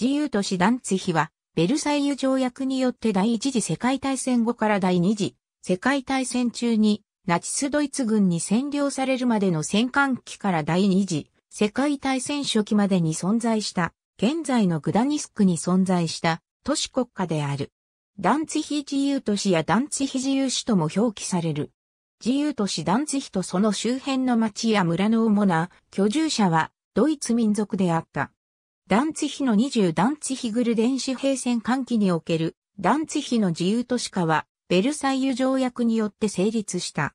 自由都市ダンツヒは、ベルサイユ条約によって第一次世界大戦後から第二次世界大戦中に、ナチスドイツ軍に占領されるまでの戦艦期から第二次世界大戦初期までに存在した、現在のグダニスクに存在した都市国家である。ダンツヒ自由都市やダンツヒ自由市とも表記される。自由都市ダンツヒとその周辺の町や村の主な居住者はドイツ民族であった。ダンツヒの20ダンツヒグル電子平戦換気におけるダンツヒの自由都市化はベルサイユ条約によって成立した。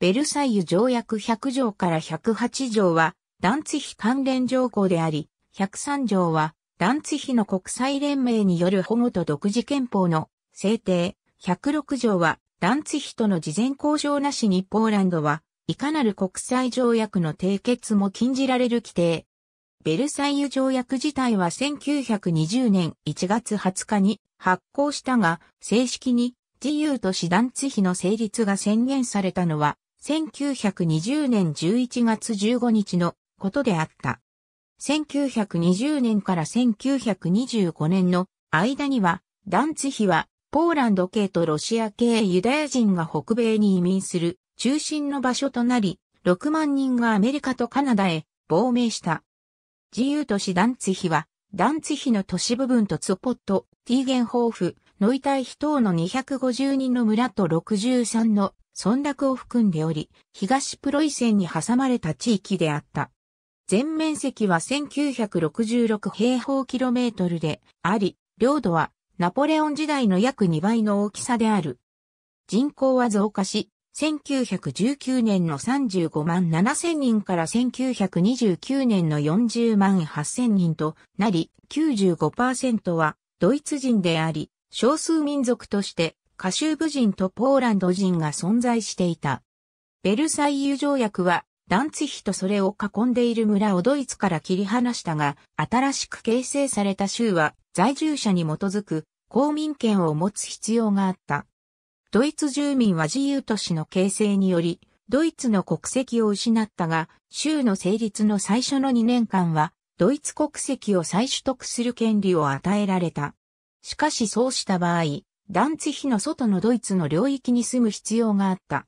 ベルサイユ条約100条から108条はダンツヒ関連条項であり、103条はダンツヒの国際連盟による保護と独自憲法の制定、106条はダンツヒとの事前交渉なしにポーランドはいかなる国際条約の締結も禁じられる規定、ベルサイユ条約自体は1920年1月20日に発行したが、正式に自由と師団地費の成立が宣言されたのは、1920年11月15日のことであった。1920年から1925年の間には、団地費はポーランド系とロシア系ユダヤ人が北米に移民する中心の場所となり、6万人がアメリカとカナダへ亡命した。自由都市ダンツヒは、ダンツヒの都市部分とツポット、ティーゲンホーフ、ノイタイヒ等の2 5 0人の村と63の村落を含んでおり、東プロイセンに挟まれた地域であった。全面積は1966平方キロメートルであり、領土はナポレオン時代の約2倍の大きさである。人口は増加し、1919年の35万7000人から1929年の40万8000人となり、95%はドイツ人であり、少数民族としてカシューブ人とポーランド人が存在していた。ベルサイユ条約は、ダンツヒとそれを囲んでいる村をドイツから切り離したが、新しく形成された州は在住者に基づく公民権を持つ必要があった。ドイツ住民は自由都市の形成により、ドイツの国籍を失ったが、州の成立の最初の2年間は、ドイツ国籍を再取得する権利を与えられた。しかしそうした場合、団地費の外のドイツの領域に住む必要があった。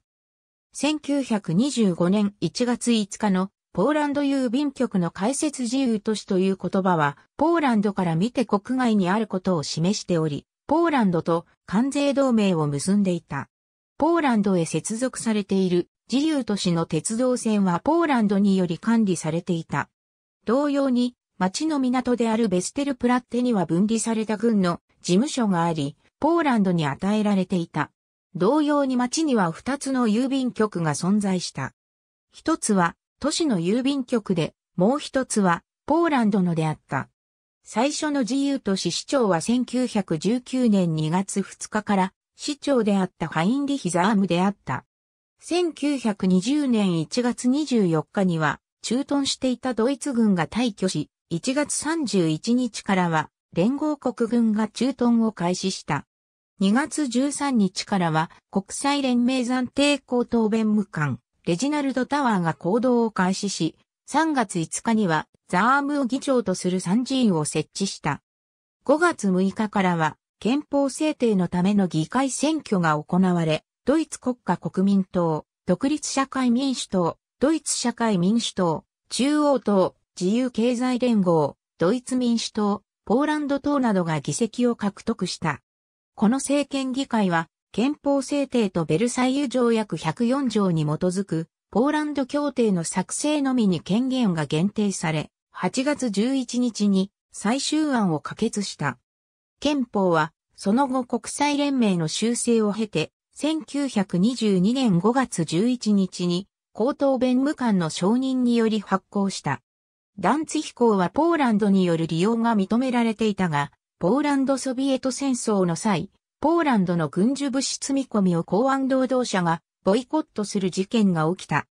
1925年1月5日のポーランド郵便局の開設自由都市という言葉は、ポーランドから見て国外にあることを示しており、ポーランドと関税同盟を結んでいた。ポーランドへ接続されている自由都市の鉄道線はポーランドにより管理されていた。同様に、町の港であるベステルプラッテには分離された軍の事務所があり、ポーランドに与えられていた。同様に町には2つの郵便局が存在した。一つは都市の郵便局で、もう一つはポーランドのであった。最初の自由都市市長は1919年2月2日から市長であったハインリヒ・ザームであった。1920年1月24日には駐屯していたドイツ軍が退去し、1月31日からは連合国軍が駐屯を開始した。2月13日からは国際連盟暫定高等弁務官レジナルド・タワーが行動を開始し、3月5日にはザームを議長とする参事院を設置した。5月6日からは、憲法制定のための議会選挙が行われ、ドイツ国家国民党、独立社会民主党、ドイツ社会民主党、中央党、自由経済連合、ドイツ民主党、ポーランド党などが議席を獲得した。この政権議会は、憲法制定とベルサイユ条約104条に基づく、ポーランド協定の作成のみに権限が限定され、8月11日に最終案を可決した。憲法は、その後国際連盟の修正を経て、1922年5月11日に、高等弁務官の承認により発行した。ダンツ飛行はポーランドによる利用が認められていたが、ポーランドソビエト戦争の際、ポーランドの軍需物資積み込みを公安労働者がボイコットする事件が起きた。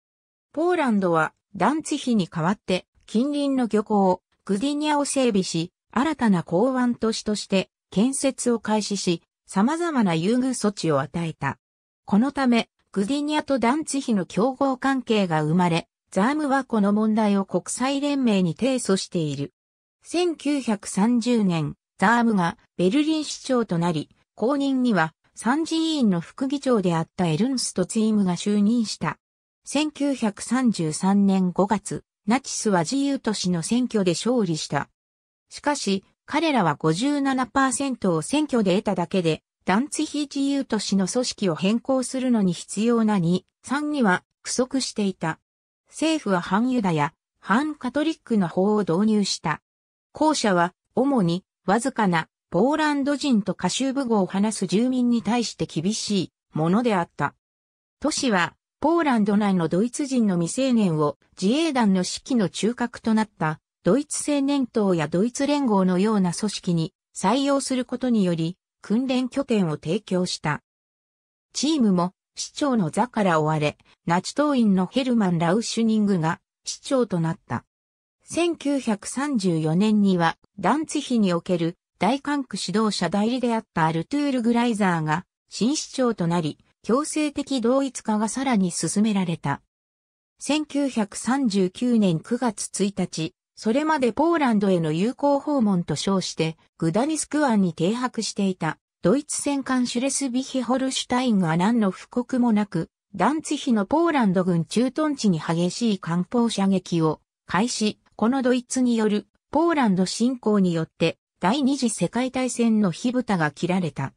ポーランドはダンツ飛に代わって近隣の漁港、グディニアを整備し、新たな港湾都市として建設を開始し、様々な優遇措置を与えた。このため、グディニアとダンツヒの競合関係が生まれ、ザームはこの問題を国際連盟に提訴している。1930年、ザームがベルリン市長となり、公認には参事員の副議長であったエルンスト・ツイムが就任した。1933年5月、ナチスは自由都市の選挙で勝利した。しかし、彼らは57%を選挙で得ただけで、ダンツヒ自由都市の組織を変更するのに必要な2、3には不足していた。政府は反ユダや反カトリックの法を導入した。後者は主にわずかなポーランド人とカシューブ語を話す住民に対して厳しいものであった。都市はポーランド内のドイツ人の未成年を自衛団の指揮の中核となったドイツ青年党やドイツ連合のような組織に採用することにより訓練拠点を提供した。チームも市長の座から追われ、ナチ党員のヘルマン・ラウシュニングが市長となった。1934年にはダンツヒにおける大管区指導者代理であったアルトゥール・グライザーが新市長となり、強制的同一化がさらに進められた。1939年9月1日、それまでポーランドへの友好訪問と称して、グダニスク湾に停泊していた、ドイツ戦艦シュレスビヒホルシュタインが何の布告もなく、ダンツヒのポーランド軍駐屯地に激しい艦砲射撃を開始、このドイツによるポーランド侵攻によって第二次世界大戦の火蓋が切られた。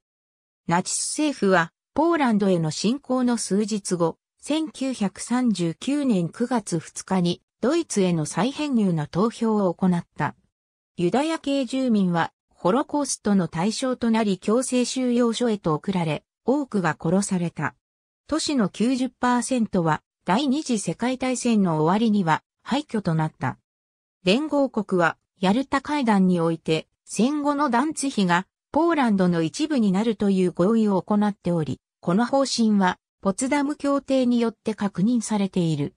ナチス政府はポーランドへの侵攻の数日後、1939年9月2日にドイツへの再編入の投票を行った。ユダヤ系住民はホロコーストの対象となり強制収容所へと送られ、多くが殺された。都市の90%は第二次世界大戦の終わりには廃墟となった。連合国はヤルタ会談において戦後の団地比がポーランドの一部になるという合意を行っており、この方針は、ポツダム協定によって確認されている。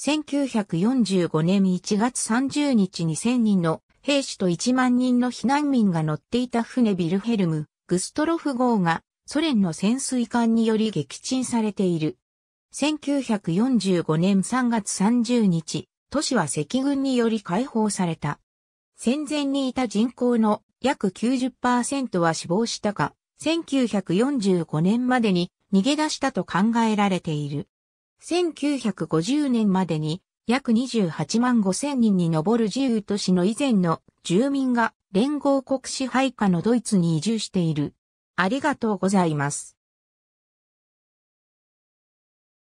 1945年1月30日に1000人の兵士と1万人の避難民が乗っていた船ビルヘルム・グストロフ号がソ連の潜水艦により撃沈されている。1945年3月30日、都市は赤軍により解放された。戦前にいた人口の約90%は死亡したか、1945年までに逃げ出したと考えられている。1950年までに約28万5千人に上る自由都市の以前の住民が連合国支配下のドイツに移住している。ありがとうございます。